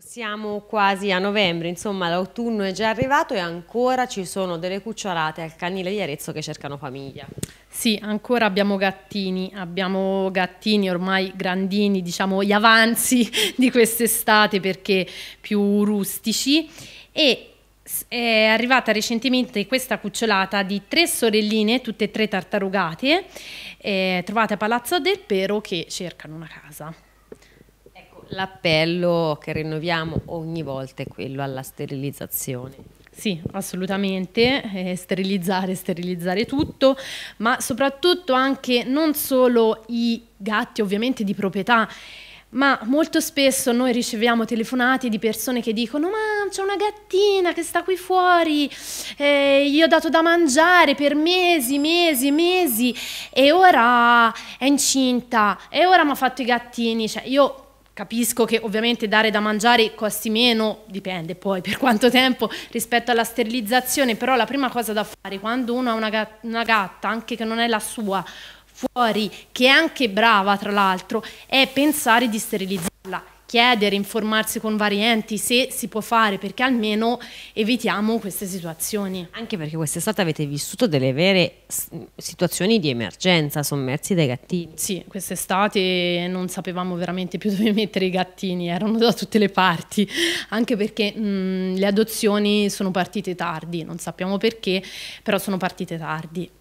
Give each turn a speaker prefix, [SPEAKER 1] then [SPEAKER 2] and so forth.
[SPEAKER 1] Siamo quasi a novembre, insomma l'autunno è già arrivato e ancora ci sono delle cucciolate al canile di Arezzo che cercano famiglia. Sì, ancora
[SPEAKER 2] abbiamo gattini, abbiamo gattini ormai grandini, diciamo gli avanzi di quest'estate perché più rustici e è arrivata recentemente questa cucciolata di tre sorelline, tutte e tre tartarugate, eh, trovate a Palazzo del Pero che cercano una casa
[SPEAKER 1] l'appello che rinnoviamo ogni volta è quello alla sterilizzazione. Sì, assolutamente,
[SPEAKER 2] eh, sterilizzare, sterilizzare tutto, ma soprattutto anche non solo i gatti ovviamente di proprietà, ma molto spesso noi riceviamo telefonate di persone che dicono ma c'è una gattina che sta qui fuori, eh, gli ho dato da mangiare per mesi, mesi, mesi e ora è incinta e ora mi ha fatto i gattini, cioè io Capisco che ovviamente dare da mangiare costi meno, dipende poi per quanto tempo, rispetto alla sterilizzazione, però la prima cosa da fare quando uno ha una gatta, una gatta anche che non è la sua, fuori, che è anche brava tra l'altro, è pensare di sterilizzarla chiedere, informarsi con vari
[SPEAKER 1] enti se si può fare perché almeno evitiamo queste situazioni. Anche perché quest'estate avete vissuto delle vere situazioni di emergenza sommersi dai gattini. Sì,
[SPEAKER 2] quest'estate non sapevamo veramente più dove mettere i gattini, erano da
[SPEAKER 1] tutte le parti,
[SPEAKER 2] anche perché mh, mm, le adozioni sono partite tardi, non sappiamo perché, però sono partite tardi